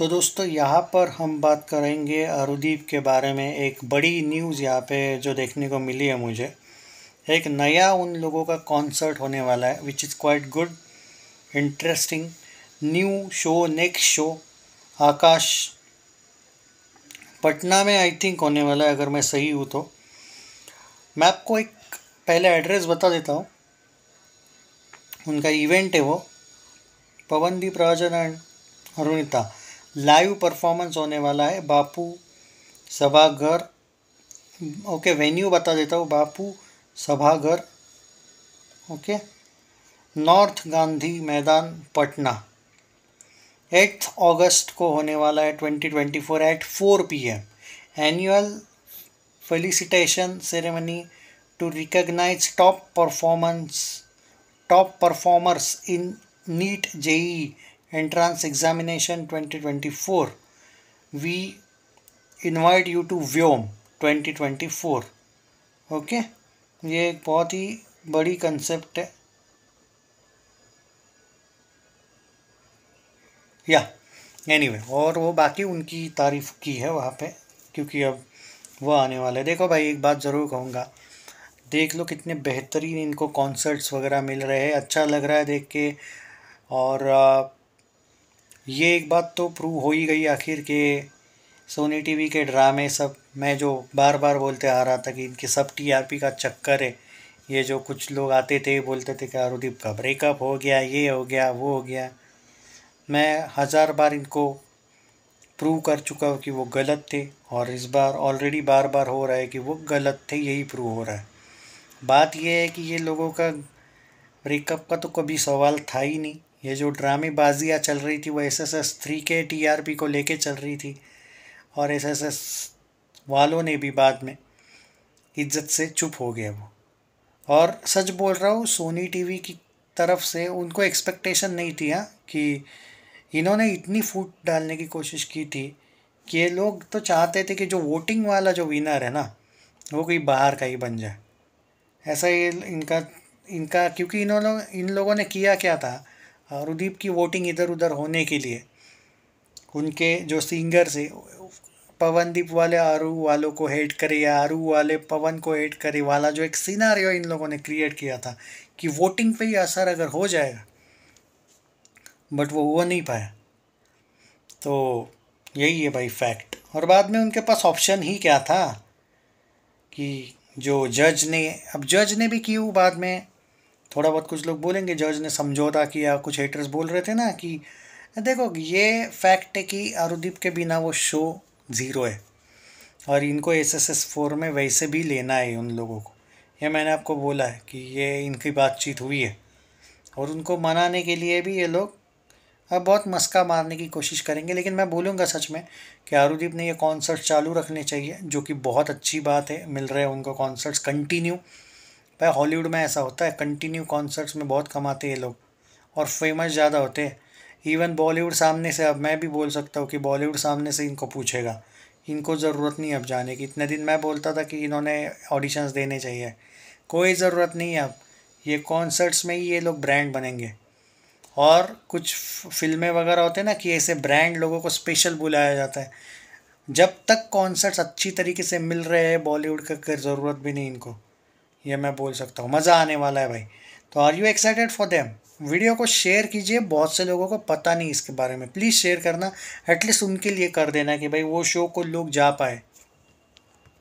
तो दोस्तों यहाँ पर हम बात करेंगे अरुदीप के बारे में एक बड़ी न्यूज़ यहाँ पे जो देखने को मिली है मुझे एक नया उन लोगों का कॉन्सर्ट होने वाला है which is quite good interesting new show next show Akash Patna में आई थिंक होने वाला है अगर मैं सही हूँ तो मैं आपको एक पहले एड्रेस बता देता हूँ उनका इवेंट है वो Pawandeep Rajan and Arunita live performance होने वाला है बापू सभागर ओके वेन्यू बता देता हूँ Bapu Sabhagar okay north Gandhi Maidan Patna eighth August को होने वाला है twenty twenty four at four P M annual felicitation ceremony to recognise top performance top performers in NEET JEE entrance examination 2024 we invite you to Vyom 2024 okay ये एक बहुत ही बड़ी कंसेप्ट है या एनीवे और वो बाकी उनकी तारीफ की है वहाँ पे क्योंकि अब वो आने वाले देखो भाई एक बात ज़रूर कहूँगा देख लो कितने बेहतरीन इनको कॉन्सर्ट्स वगैरह मिल रहे हैं अच्छा लग रहा है देख के और ये एक बात तो प्रूव हो ही गई आखिर के सोनी टीवी के ड्रामे सब मैं जो बार बार बोलते आ रहा था कि इनके सब टीआरपी का चक्कर है ये जो कुछ लोग आते थे बोलते थे कि आरुदीप का ब्रेकअप हो गया ये हो गया वो हो गया मैं हज़ार बार इनको प्रूव कर चुका हूँ कि वो गलत थे और इस बार ऑलरेडी बार बार हो रहा है कि वो गलत थे यही प्रूव हो रहा है बात यह है कि ये लोगों का ब्रेकअप का तो कभी सवाल था ही नहीं ये जो ड्रामेबाजियाँ चल रही थी वो S S S three K T R P को लेके चल रही थी और एस एस एस वालों ने भी बाद में इज्जत से चुप हो गया वो और सच बोल रहा हूँ सोनी टीवी की तरफ से उनको एक्सपेक्टेशन नहीं थी हाँ कि इन्होंने इतनी फूट डालने की कोशिश की थी कि ये लोग तो चाहते थे कि जो वोटिंग वाला जो विनर है ना वो कोई बाहर का ही बन जाए ऐसा ये इनका इनका क्योंकि इन्होंने इन लोगों ने किया क्या था हाँ, रुदीप की वोटिंग इधर उधर होने के लिए उनके जो सिंगर्स है पवनदीप वाले आरू वालों को हेट करे या आरू वाले पवन को हेट करे वाला जो एक सीनारियो इन लोगों ने क्रिएट किया था कि वोटिंग पे ही असर अगर हो जाएगा बट वो हो नहीं पाया तो यही है भाई फैक्ट और बाद में उनके पास ऑप्शन ही क्या था कि जो जज ने अब जज ने भी क्यों बाद में थोड़ा बहुत कुछ लोग बोलेंगे जज ने समझौता किया कुछ हेटर्स बोल रहे थे ना कि देखो ये फैक्ट है कि आरुदीप के बिना वो शो ज़ीरो है और इनको एस एस एस फोर में वैसे भी लेना है उन लोगों को ये मैंने आपको बोला है कि ये इनकी बातचीत हुई है और उनको मनाने के लिए भी ये लोग अब बहुत मस्का मारने की कोशिश करेंगे लेकिन मैं बोलूँगा सच में कि आरुदीप ने ये कॉन्सर्ट चालू रखने चाहिए जो कि बहुत अच्छी बात है मिल रहे हैं उनको कॉन्सर्ट्स कंटिन्यू भाई हॉलीवुड में ऐसा होता है कंटिन्यू कॉन्सर्ट्स में बहुत कमाते हैं ये लोग और फेमस ज़्यादा होते हैं इवन बॉलीवुड सामने से अब मैं भी बोल सकता हूँ कि बॉलीवुड सामने से इनको पूछेगा इनको ज़रूरत नहीं अब जाने की इतने दिन मैं बोलता था कि इन्होंने ऑडिशंस देने चाहिए कोई ज़रूरत नहीं है अब ये कॉन्सर्ट्स में ही ये लोग ब्रांड बनेंगे और कुछ फिल्में वगैरह होते हैं ना कि ऐसे ब्रांड लोगों को स्पेशल बुलाया जाता है जब तक कॉन्सर्ट्स अच्छी तरीके से मिल रहे हैं बॉलीवुड का ज़रूरत भी नहीं इनको ये मैं बोल सकता हूँ मज़ा आने वाला है भाई तो are you excited for them video को शेयर कीजिए बहुत से लोगों को पता नहीं इसके बारे में प्लीज़ शेयर करना एटलीस्ट उनके लिए कर देना कि भाई वो शो को लोग जा पाए